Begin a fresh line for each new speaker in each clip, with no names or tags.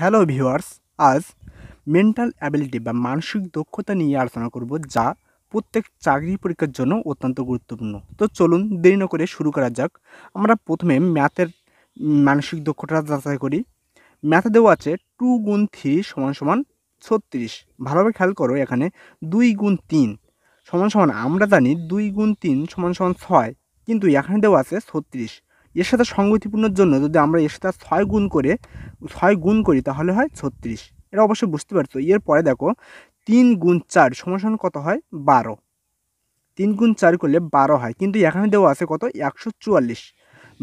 hello viewers আজ mental ability বা মানসিক দক্ষতা নিয়ে আলোচনা করব যা প্রত্যেক চাকরি পরীক্ষার জন্য অত্যন্ত গুরুত্বপূর্ণ তো চলুন দেরি না করে শুরু করা যাক আমরা প্রথমে ম্যাথের মানসিক দক্ষতা যাচাই করি ম্যাথে দেওয়া আছে টু গুণ থ্রি সমান সমান ছত্রিশ ভালোভাবে খেয়াল করো এখানে দুই গুণ তিন সমান সমান আমরা জানি দুই গুণ তিন সমান সমান ছয় কিন্তু এখানে দেওয়া আছে ছত্রিশ এর সাথে সংগতিপূর্ণর জন্য যদি আমরা এর সাথে ছয় গুণ করে ছয় গুণ করি তাহলে হয় ছত্রিশ এটা অবশ্যই বুঝতে পারছো এরপরে দেখো তিন গুণ চার সমসান কত হয় বারো তিন গুণ চার করলে বারো হয় কিন্তু এখানে দেওয়া আছে কত একশো চুয়াল্লিশ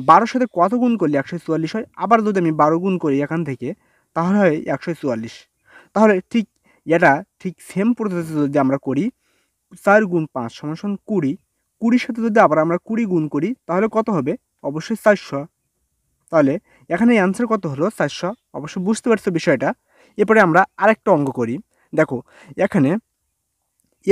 বারোর সাথে কত গুণ করলে একশো চুয়াল্লিশ হয় আবার যদি আমি বারো গুণ করি এখান থেকে তাহলে হয় একশো চুয়াল্লিশ তাহলে ঠিক এটা ঠিক সেম প্রসেসে যদি আমরা করি চার গুণ পাঁচ সমসান কুড়ি কুড়ির সাথে যদি আবার আমরা কুড়ি গুণ করি তাহলে কত হবে অবশ্যই চারশো তাহলে এখানে অ্যান্সার কত হলো চারশো অবশ্যই বুঝতে পারছো বিষয়টা এরপরে আমরা আরেকটা অঙ্গ করি দেখো এখানে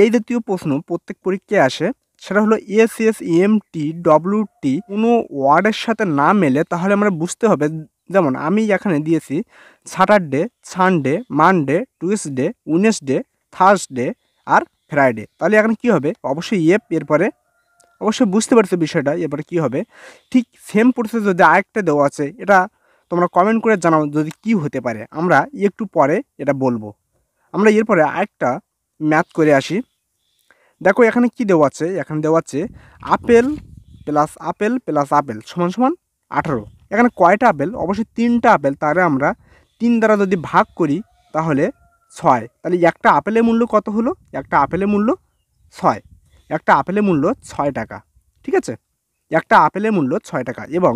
এই জাতীয় প্রশ্ন প্রত্যেক পরীক্ষায় আসে সেটা হলো S S M T W T কোনো ওয়ার্ডের সাথে না মেলে তাহলে আমরা বুঝতে হবে যেমন আমি এখানে দিয়েছি Saturday Sunday Monday Tuesday Wednesday Thursday আর ফ্রাইডে তাহলে এখানে কি হবে অবশ্যই এফ এরপরে অবশ্যই বুঝতে পারছো বিষয়টা এবারে কি হবে ঠিক সেম প্রসেস যদি আরেকটা দেওয়া আছে এটা তোমরা কমেন্ট করে জানাও যদি কি হতে পারে আমরা একটু পরে এটা বলবো আমরা এরপরে আরেকটা ম্যাথ করে আসি দেখো এখানে কি দেওয়া আছে এখানে দেওয়া আছে apple plus apple plus apple সমান সমান আঠারো এখানে কয়টা আপেল অবশ্যই তিনটা আপেল তাহলে আমরা তিন দ্বারা যদি ভাগ করি তাহলে ছয় তাহলে একটা আপেলের মূল্য কত হলো একটা আপেলের মূল্য ছয় একটা আপেলের মূল্য ছয় টাকা ঠিক আছে একটা আপেলের মূল্য ছয় টাকা এবং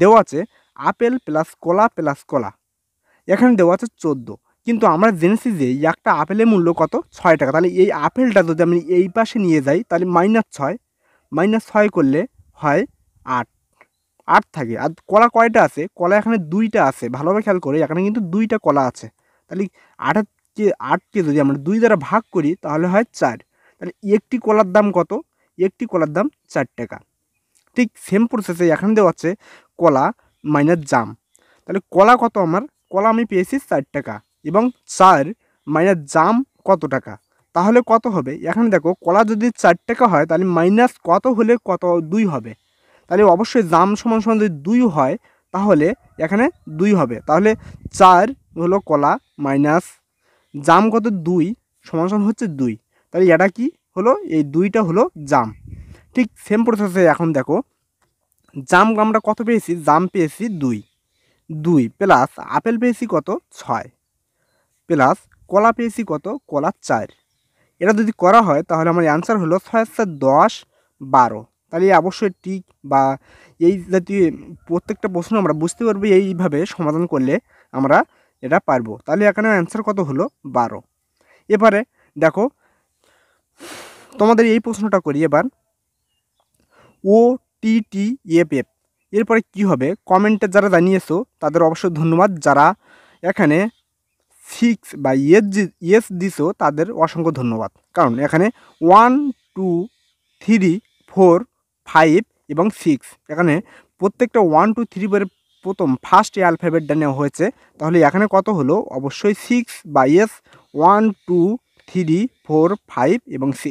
দেওয়া আছে আপেল প্লাস কলা প্লাস কলা এখানে দেওয়া আছে চোদ্দো কিন্তু আমরা জেনেছি যে একটা আপেলের মূল্য কত ছয় টাকা তাহলে এই আপেলটা যদি আমি এই পাশে নিয়ে যাই তাহলে মাইনাস ছয় মাইনাস ছয় করলে হয় আট আট থাকে আর কলা কয়টা আছে কলা এখানে দুইটা আছে ভালোভাবে খেয়াল করে এখানে কিন্তু দুইটা কলা আছে তাহলে আটের আটকে যদি আমরা দুই দ্বারা ভাগ করি তাহলে হয় চার তাহলে একটি কলার দাম কত একটি কলার দাম চার টাকা ঠিক সেম প্রসেসে এখানে দেওয়া আছে কলা মাইনাস জাম তাহলে কলা কত আমার কলা আমি পেয়েছি চার টাকা এবং চার মাইনাস জাম কত টাকা তাহলে কত হবে এখানে দেখো কলা যদি চার টাকা হয় তাহলে মাইনাস কত হলে কত দুই হবে তাহলে অবশ্যই জাম সমান সমান যদি দুই হয় তাহলে এখানে দুই হবে তাহলে চার হলো কলা মাইনাস জাম কত দুই সমান সমান হচ্ছে দুই তাহলে এটা কি হলো এই দুইটা হলো জাম ঠিক সেম প্রসেসে এখন দেখো জাম আমরা কত পেয়েছি জাম পেয়েছি দুই দুই প্লাস আপেল পেয়েছি কত ছয় প্লাস কলা পেয়েছি কত কলা চার এটা যদি করা হয় তাহলে আমার অ্যান্সার হলো ছয় সাত দশ বারো তাহলে অবশ্যই টিক বা এই জাতীয় প্রত্যেকটা প্রশ্ন আমরা বুঝতে পারবো এইভাবে সমাধান করলে আমরা এটা পারবো তাহলে এখানে অ্যান্সার কত হলো বারো এবারে দেখো তোমাদের এই প্রশ্নটা করি এবার ও টি টি এফ এফ এরপরে কি হবে কমেন্টে যারা জানিয়েছো তাদের অবশ্যই ধন্যবাদ যারা এখানে সিক্স বা ইয়েস ইয়েস দিছো তাদের অসংখ্য ধন্যবাদ কারণ এখানে one two three four five এবং সিক্স এখানে প্রত্যেকটা ওয়ান টু থ্রি পরে প্রথম ফার্স্ট এই অ্যালফাবেটটা নেওয়া হয়েছে তাহলে এখানে কত হলো অবশ্যই সিক্স বা yes one two three four five এবং সিক্স